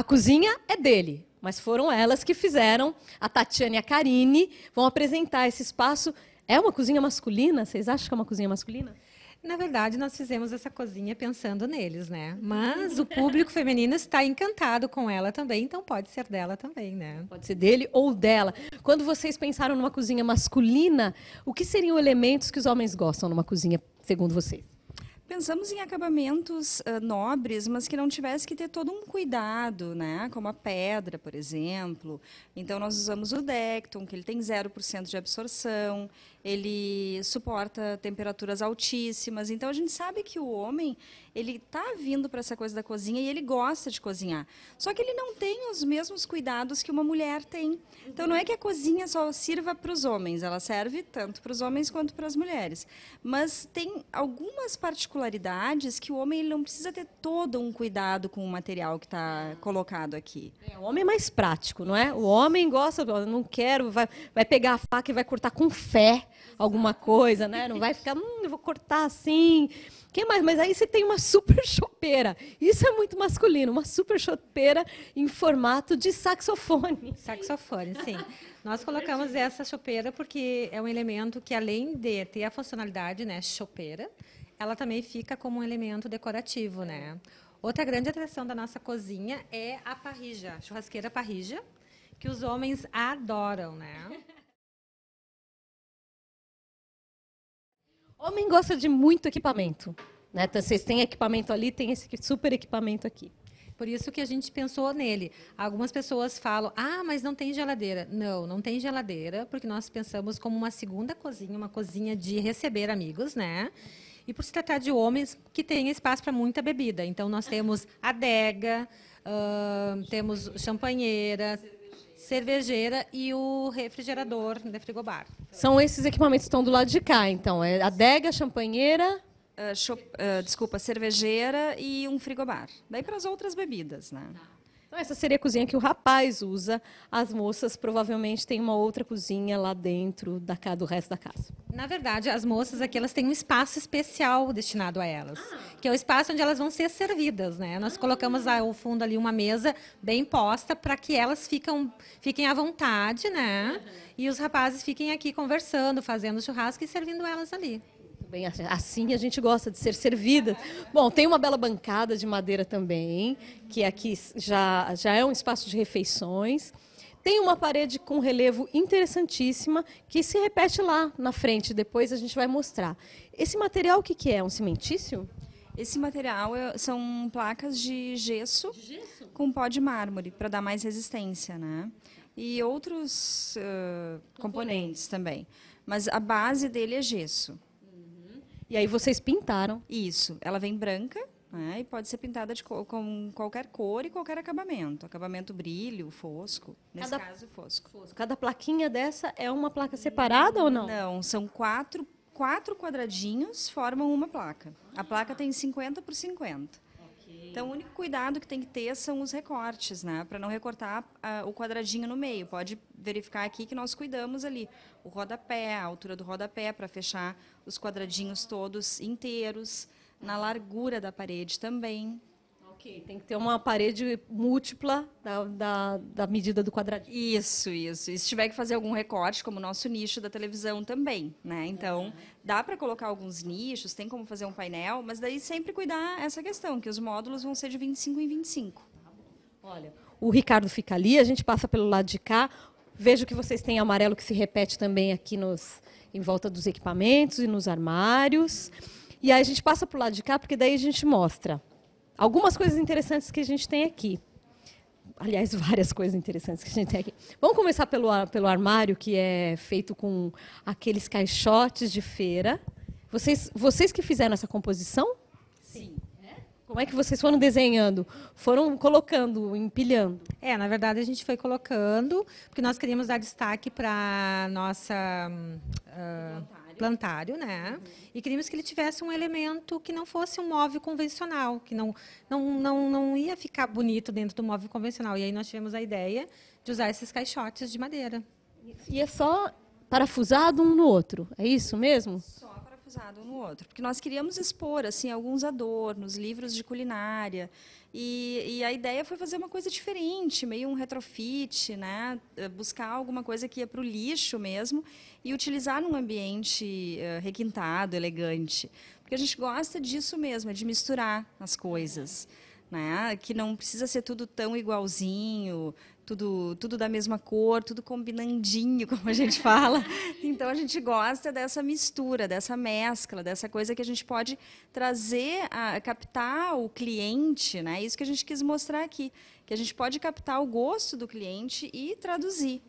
A cozinha é dele, mas foram elas que fizeram. A Tatiane e a Karine vão apresentar esse espaço. É uma cozinha masculina? Vocês acham que é uma cozinha masculina? Na verdade, nós fizemos essa cozinha pensando neles, né? Mas o público feminino está encantado com ela também, então pode ser dela também, né? Pode ser dele ou dela. Quando vocês pensaram numa cozinha masculina, o que seriam elementos que os homens gostam numa cozinha, segundo vocês? Pensamos em acabamentos uh, nobres, mas que não tivesse que ter todo um cuidado, né? como a pedra, por exemplo. Então, nós usamos o Decton, que ele tem 0% de absorção, ele suporta temperaturas altíssimas. Então, a gente sabe que o homem ele está vindo para essa coisa da cozinha e ele gosta de cozinhar. Só que ele não tem os mesmos cuidados que uma mulher tem. Então, não é que a cozinha só sirva para os homens, ela serve tanto para os homens quanto para as mulheres. Mas tem algumas particularidades particularidades que o homem ele não precisa ter todo um cuidado com o material que está colocado aqui. É, o homem é mais prático, não é? O homem gosta, não quero, vai, vai pegar a faca e vai cortar com fé alguma coisa, né? Não vai ficar, hum, eu vou cortar assim. Que mais? Mas aí você tem uma super chopeira. Isso é muito masculino, uma super chopeira em formato de saxofone. Saxofone, sim. Nós colocamos essa chopeira porque é um elemento que, além de ter a funcionalidade, né, chopeira, ela também fica como um elemento decorativo, né? Outra grande atração da nossa cozinha é a parrija, churrasqueira parrija, que os homens adoram, né? Homem gosta de muito equipamento. Né? Então, vocês têm equipamento ali, tem esse super equipamento aqui. Por isso que a gente pensou nele. Algumas pessoas falam, ah, mas não tem geladeira. Não, não tem geladeira, porque nós pensamos como uma segunda cozinha, uma cozinha de receber amigos, né? E por se tratar de homens, que tem espaço para muita bebida. Então, nós temos adega, uh, temos champanheira, cervejeira e o refrigerador da né, frigobar. São esses equipamentos que estão do lado de cá, então. É adega, champanheira... Uh, uh, desculpa, cervejeira e um frigobar. Daí para as outras bebidas, né? Tá. Então, essa seria a cozinha que o rapaz usa. As moças provavelmente têm uma outra cozinha lá dentro da, do resto da casa. Na verdade, as moças aqui elas têm um espaço especial destinado a elas, ah. que é o espaço onde elas vão ser servidas. Né? Nós ah. colocamos ao fundo ali uma mesa bem posta para que elas fiquem à vontade, né? Uhum. E os rapazes fiquem aqui conversando, fazendo churrasco e servindo elas ali. Bem, assim, assim a gente gosta de ser servida. Bom, tem uma bela bancada de madeira também, que é aqui já, já é um espaço de refeições. Tem uma parede com relevo interessantíssima que se repete lá na frente, depois a gente vai mostrar. Esse material, o que, que é? Um cimentício? Esse material é, são placas de gesso, de gesso? com pó de mármore, para dar mais resistência, né? E outros uh, componentes também. Mas a base dele é gesso. E aí vocês pintaram? Isso. Ela vem branca, né, E pode ser pintada de co com qualquer cor e qualquer acabamento. Acabamento brilho, fosco. Nesse cada, caso, fosco. fosco. Cada plaquinha dessa é uma placa separada ou não? Não, são quatro, quatro quadradinhos formam uma placa. A placa tem 50 por 50. Então, o único cuidado que tem que ter são os recortes, né? Para não recortar uh, o quadradinho no meio. Pode verificar aqui que nós cuidamos ali o rodapé, a altura do rodapé, para fechar os quadradinhos todos inteiros, na largura da parede também, tem que ter uma parede múltipla da, da, da medida do quadradinho. Isso, isso. E se tiver que fazer algum recorte, como o nosso nicho da televisão também, né? Então, uhum. dá para colocar alguns nichos, tem como fazer um painel, mas daí sempre cuidar essa questão, que os módulos vão ser de 25 em 25. Olha, o Ricardo fica ali, a gente passa pelo lado de cá. Vejo que vocês têm amarelo que se repete também aqui nos, em volta dos equipamentos e nos armários. E aí a gente passa para o lado de cá, porque daí a gente mostra algumas coisas interessantes que a gente tem aqui. Aliás, várias coisas interessantes que a gente tem aqui. Vamos começar pelo, pelo armário, que é feito com aqueles caixotes de feira. Vocês, vocês que fizeram essa composição? Sim. Como é que vocês foram desenhando? Foram colocando, empilhando? É, na verdade a gente foi colocando, porque nós queríamos dar destaque para nossa uh, plantário, né? Uhum. E queríamos que ele tivesse um elemento que não fosse um móvel convencional, que não, não, não, não ia ficar bonito dentro do móvel convencional. E aí nós tivemos a ideia de usar esses caixotes de madeira. E é só parafusado um no outro, é isso mesmo? Só usado um no outro, porque nós queríamos expor assim alguns adornos, livros de culinária, e, e, a ideia foi fazer uma coisa diferente, meio um retrofit, né? Eh, buscar alguma coisa que ia para o lixo mesmo e utilizar num ambiente uh, requintado, elegante. Porque a gente gosta disso mesmo, é de misturar as coisas. Né? Que não precisa ser tudo tão igualzinho, tudo, tudo da mesma cor, tudo combinandinho, como a gente fala. Então a gente gosta dessa mistura, dessa mescla, dessa coisa que a gente pode trazer, a, captar o cliente, né? Isso que a gente quis mostrar aqui, que a gente pode captar o gosto do cliente e traduzir.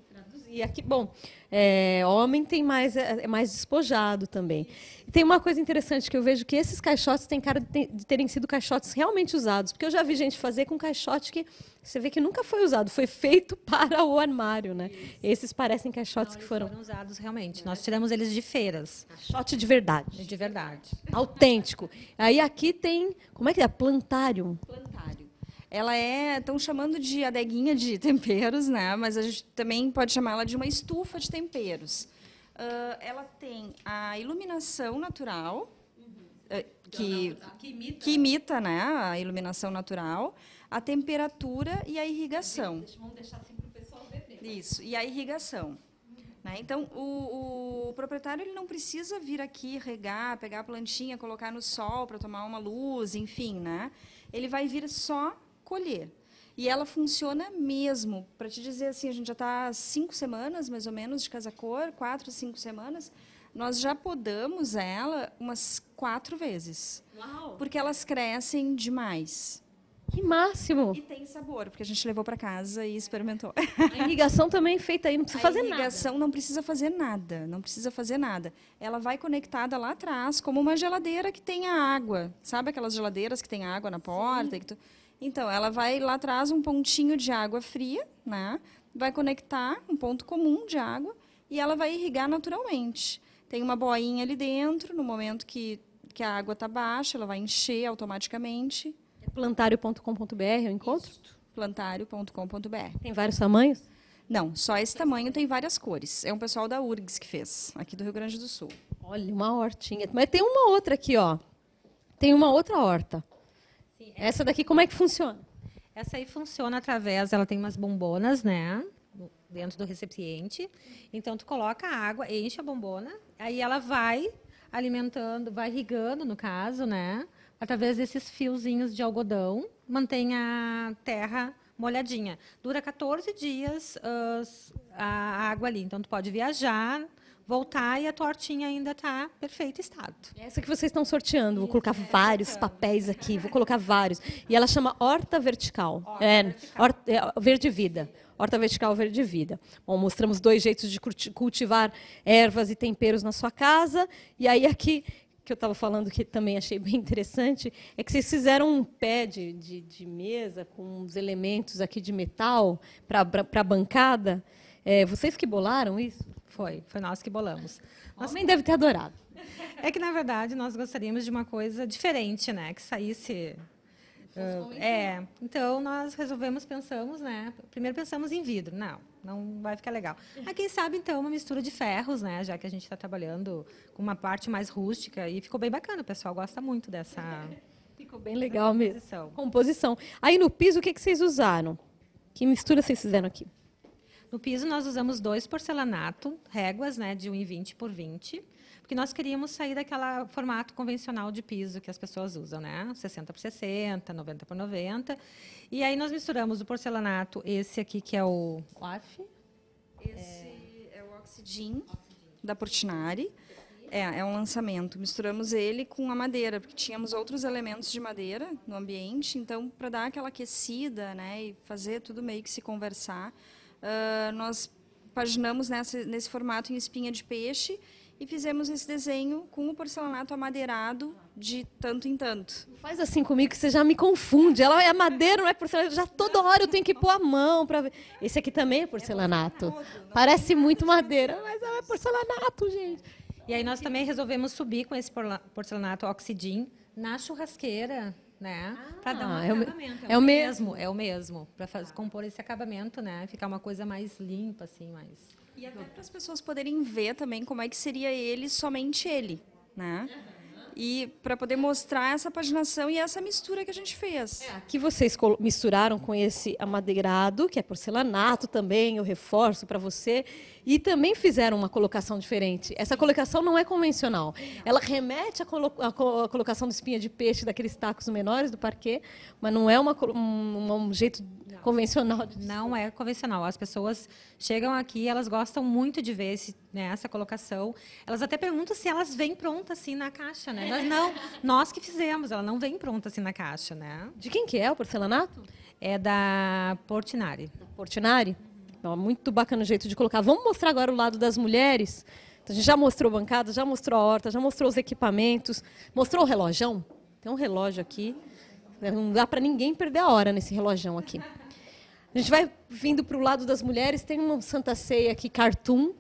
E aqui, bom, é, homem tem mais, é, é, mais despojado também. E tem uma coisa interessante que eu vejo que esses caixotes têm cara de terem sido caixotes realmente usados, porque eu já vi gente fazer com caixote que você vê que nunca foi usado, foi feito para o armário, né? Isso. Esses parecem caixotes Não, que foram... foram usados realmente. Nós tiramos eles de feiras. Caixote de verdade. De verdade. Autêntico. Aí aqui tem, como é que é? Plantário. Plantário. Ela é, estão chamando de adeguinha de temperos, né? mas a gente também pode chamá-la de uma estufa de temperos. Uh, ela tem a iluminação natural, uhum. Eh, então, que, não, não, que, imita. que, né? imita. né, a iluminação natural, a temperatura e a irrigação. vamos deixar assim para o pessoal ver. Isso, e a irrigação. Né? Então, o, o, proprietário ele não precisa vir aqui regar, pegar a plantinha, colocar no sol para tomar uma luz, enfim. Né? Ele vai vir só e ela funciona mesmo. Para te dizer assim, a gente já está cinco semanas, mais ou menos, de casa cor, quatro, cinco semanas. Nós já podamos ela umas quatro vezes. Uau. Porque elas crescem demais. Que máximo! E tem sabor, porque a gente levou para casa e experimentou. A irrigação também é feita aí, não precisa a fazer nada. A irrigação não precisa fazer nada, não precisa fazer nada. Ela vai conectada lá atrás, como uma geladeira que tem a água. Sabe aquelas geladeiras que tem água na porta? Sim. E que tu então, ela vai lá atrás um pontinho de água fria, né? vai conectar um ponto comum de água e ela vai irrigar naturalmente. Tem uma boinha ali dentro, no momento que, que a água está baixa, ela vai encher automaticamente. É plantario.com.br o encontro? plantario.com.br. Tem vários tamanhos? Não, só esse tamanho tem várias cores. É um pessoal da URGS que fez, aqui do Rio Grande do Sul. Olha, uma hortinha. Mas tem uma outra aqui, ó. Tem uma outra horta. Sim, é. Essa daqui, como é que funciona? Essa aí funciona através, ela tem umas bombonas, né? Dentro do recipiente. Então, tu coloca a água, enche a bombona, aí ela vai alimentando, vai irrigando, no caso, né? Através desses fiozinhos de algodão, mantém a terra molhadinha. Dura 14 dias uh, a água ali. Então, tu pode viajar voltar e a tortinha ainda está perfeito estado. É essa que vocês estão sorteando, vou colocar Isso, vários é, papéis aqui, vou colocar vários. E ela chama horta vertical. Horta é, vertical. Horta, é, verde vida. Horta vertical, verde vida. Bom, mostramos dois jeitos de cultivar ervas e temperos na sua casa. E aí aqui que eu estava falando que também achei bem interessante é que vocês fizeram um pé de, de, de mesa com uns elementos aqui de metal para a bancada. É, vocês que bolaram isso? Foi, foi nós que bolamos. Nós... também deve ter adorado. É que, na verdade, nós gostaríamos de uma coisa diferente, né? Que saísse. Uh, é, então nós resolvemos, pensamos, né? Primeiro pensamos em vidro, não, não vai ficar legal. Mas quem sabe então uma mistura de ferros, né? Já que a gente está trabalhando com uma parte mais rústica e ficou bem bacana, o pessoal gosta muito dessa. Ficou bem legal mesmo. Composição. Composição. Aí no piso o que, que vocês usaram? Que mistura vocês fizeram aqui? No piso, nós usamos dois porcelanato, réguas né, de 1,20 por 20, porque nós queríamos sair daquela formato convencional de piso que as pessoas usam, né? 60 por 60, 90 por 90. E aí nós misturamos o porcelanato, esse aqui que é o... OAF. Esse é, é o Oxidin da Portinari. É, é um lançamento. Misturamos ele com a madeira, porque tínhamos outros elementos de madeira no ambiente, então para dar aquela aquecida, né, e fazer tudo meio que se conversar, ah, nós paginamos nessa, nesse formato em espinha de peixe e fizemos esse desenho com o porcelanato amadeirado de tanto em tanto. Faz assim comigo que você já me confunde. Ela é madeira, não é porcelanato. Já toda hora eu tenho que pôr a mão para ver. Esse aqui também é porcelanato. É né? Parece muito madeira, mas é porcelanato, gente. E aí nós também resolvemos subir com esse porcelanato oxidim na churrasqueira né? Ah, para dar um é acabamento. É, é o mesmo, é o mesmo, para ah. Tá. compor esse acabamento, né? Ficar uma coisa mais limpa assim, mais E até para as pessoas poderem ver também como é que seria ele somente ele, né? Uhum e para poder mostrar essa paginação e essa mistura que a gente fez. É, aqui vocês misturaram com esse amadeirado, que é porcelanato também, eu reforço para você, e também fizeram uma colocação diferente. Essa colocação não é convencional. Ela remete à, colo colocação do espinha de peixe daqueles tacos menores do parquet, mas não é uma, um, um jeito convencional. De não é convencional. As pessoas chegam aqui, elas gostam muito de ver esse, né, essa colocação. Elas até perguntam se elas vêm prontas assim na caixa, né? Mas não, nós que fizemos, ela não vem pronta assim na caixa, né? De quem que é o porcelanato? É da Portinari. Portinari? Então, muito bacana o jeito de colocar. Vamos mostrar agora o lado das mulheres. Então, a gente já mostrou bancada, já mostrou a horta, já mostrou os equipamentos, mostrou o relógio. Tem um relógio aqui. Não dá para ninguém perder a hora nesse relógio aqui. A gente vai vindo para o lado das mulheres, tem uma Santa Ceia aqui, cartoon,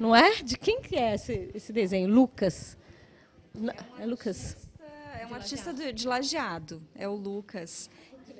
não é? De quem que é esse, esse desenho? Lucas? É, é Lucas? é um artista de, de lajeado, é o Lucas.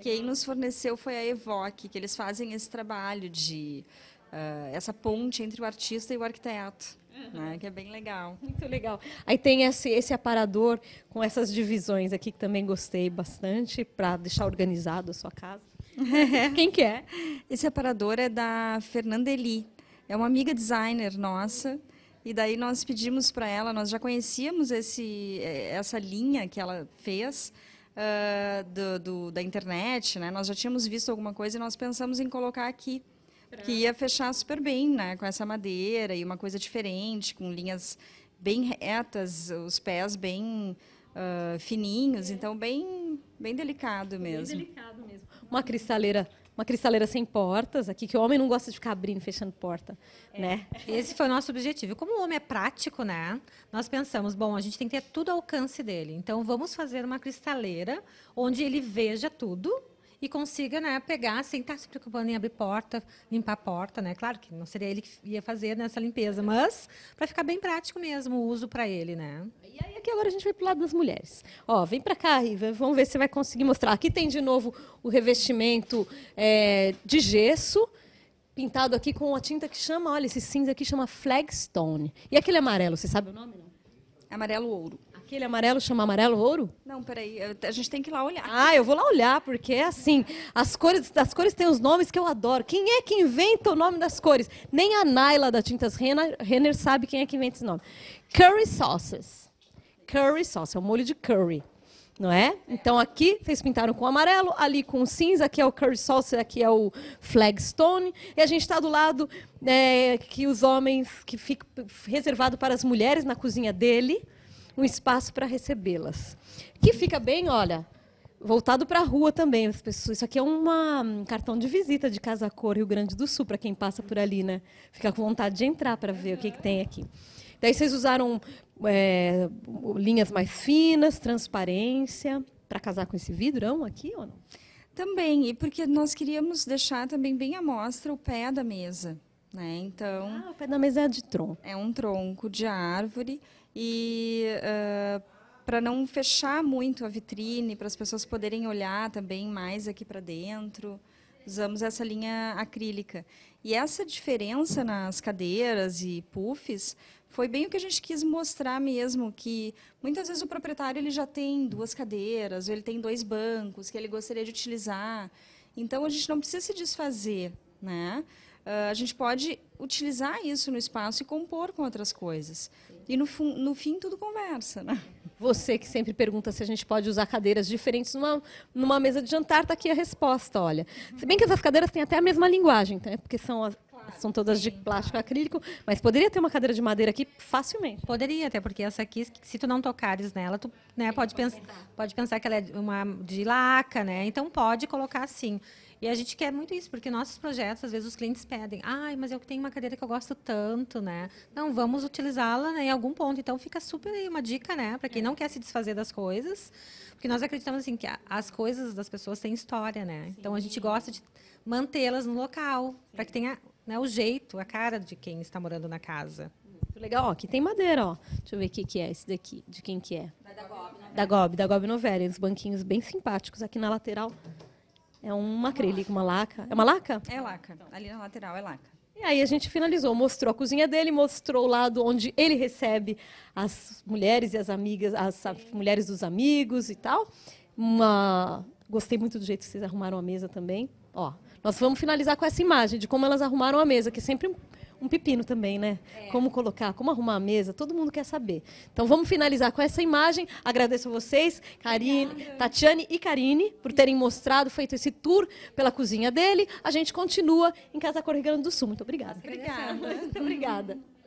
Quem nos forneceu foi a Evoque, que eles fazem esse trabalho de uh, essa ponte entre o artista e o arquiteto. Né, uhum. Né, que é bem legal. Muito legal. Aí tem esse, esse aparador com essas divisões aqui, que também gostei bastante, para deixar organizado a sua casa. Quem que é? Esse aparador é da Fernanda Eli. É uma amiga designer nossa. E daí nós pedimos para ela, nós já conhecíamos esse, é, essa linha que ela fez uh, do, do, da internet, né? Nós já tínhamos visto alguma coisa e nós pensamos em colocar aqui. Pra... Que ia fechar super bem, né? Com essa madeira e uma coisa diferente, com linhas bem retas, os pés bem uh, fininhos, é. então bem, bem delicado mesmo. Bem delicado mesmo uma cristaleira uma cristaleira sem portas aqui, que o homem não gosta de ficar abrindo e fechando porta, é. né? Esse foi o nosso objetivo. Como o homem é prático, né? Nós pensamos, bom, a gente tem que ter tudo ao alcance dele. Então, vamos fazer uma cristaleira onde ele veja tudo e consiga né, pegar sem estar tá se preocupando em abrir porta, limpar a porta, né? Claro que não seria ele que ia fazer nessa limpeza, mas para ficar bem prático mesmo o uso para ele, né? E aí aqui agora a gente vai para o lado das mulheres. Ó, vem para cá, Riva, vamos ver se você vai conseguir mostrar. Aqui tem de novo o revestimento é, de gesso, pintado aqui com uma tinta que chama, olha, esse cinza aqui chama Flagstone. E aquele amarelo, você sabe o nome, não? Amarelo ouro. Aquele amarelo chama amarelo ouro? Não, peraí, a gente tem que ir lá olhar. Ah, eu vou lá olhar, porque é assim, as cores, as cores têm os nomes que eu adoro. Quem é que inventa o nome das cores? Nem a Naila da Tintas Renner, Renner sabe quem é que inventa esse nome. Curry sauces. Curry sauce, é um molho de curry não é? Então aqui vocês pintaram com amarelo, ali com cinza, aqui é o curry sauce, aqui é o flagstone, e a gente está do lado é, que os homens que fica reservado para as mulheres na cozinha dele, um espaço para recebê-las. Que fica bem, olha, voltado para a rua também. As pessoas, isso aqui é uma, um cartão de visita de Casa Cor Rio Grande do Sul, para quem passa por ali, né? Fica com vontade de entrar para ver o que, que tem aqui. Daí vocês usaram é, linhas mais finas, transparência, para casar com esse vidrão aqui ou não? Também, e porque nós queríamos deixar também bem à mostra o pé da mesa. Né? Então, ah, o pé da mesa é de tronco. É um tronco de árvore. E uh, ah, para não fechar muito a vitrine, para as pessoas poderem olhar também mais aqui para dentro, usamos essa linha acrílica. E essa diferença nas cadeiras e puffs foi bem o que a gente quis mostrar mesmo, que muitas vezes o proprietário ele já tem duas cadeiras, ou ele tem dois bancos que ele gostaria de utilizar. Então a gente não precisa se desfazer, né? Uh, a gente pode utilizar isso no espaço e compor com outras coisas. Sim. E no, no fim tudo conversa, né? Você que sempre pergunta se a gente pode usar cadeiras diferentes numa, numa mesa de jantar, está aqui a resposta, olha. Se bem que essas cadeiras têm até a mesma linguagem, né? porque são as, são todas de plástico acrílico, mas poderia ter uma cadeira de madeira aqui facilmente. Poderia, até porque essa aqui, se tu não tocares nela, tu né, pode, pensar, pode pensar que ela é uma de laca, né? Então pode colocar assim. E a gente quer muito isso, porque nossos projetos, às vezes, os clientes pedem. Ai, mas eu tenho uma cadeira que eu gosto tanto, né? Não, vamos utilizá-la né, em algum ponto. Então, fica super aí uma dica, né? Para quem não quer se desfazer das coisas. Porque nós acreditamos, assim, que as coisas das pessoas têm história, né? Sim. Então, a gente gosta de mantê-las no local, para que tenha né, o jeito, a cara de quem está morando na casa. Muito legal. Ó, aqui tem madeira, ó. Deixa eu ver o que, que é esse daqui, de quem que é. Da Gob, né? da Gob, da Gob Novelli. os banquinhos bem simpáticos aqui na lateral. É um acrílico, uma laca. É uma laca? É laca. Ali na lateral é laca. E aí a gente finalizou, mostrou a cozinha dele, mostrou o lado onde ele recebe as mulheres e as amigas, as, mulheres dos amigos e tal. Uma... Gostei muito do jeito que vocês arrumaram a mesa também. Ó, nós vamos finalizar com essa imagem de como elas arrumaram a mesa, que é sempre um pepino também, né? É. Como colocar, como arrumar a mesa, todo mundo quer saber. Então vamos finalizar com essa imagem. Agradeço a vocês, Karine, Obrigada. Tatiane e Karine, por terem mostrado, feito esse tour pela cozinha dele. A gente continua em Casa Cor Rio Grande do Sul. Muito obrigada. Obrigada. Muito obrigada.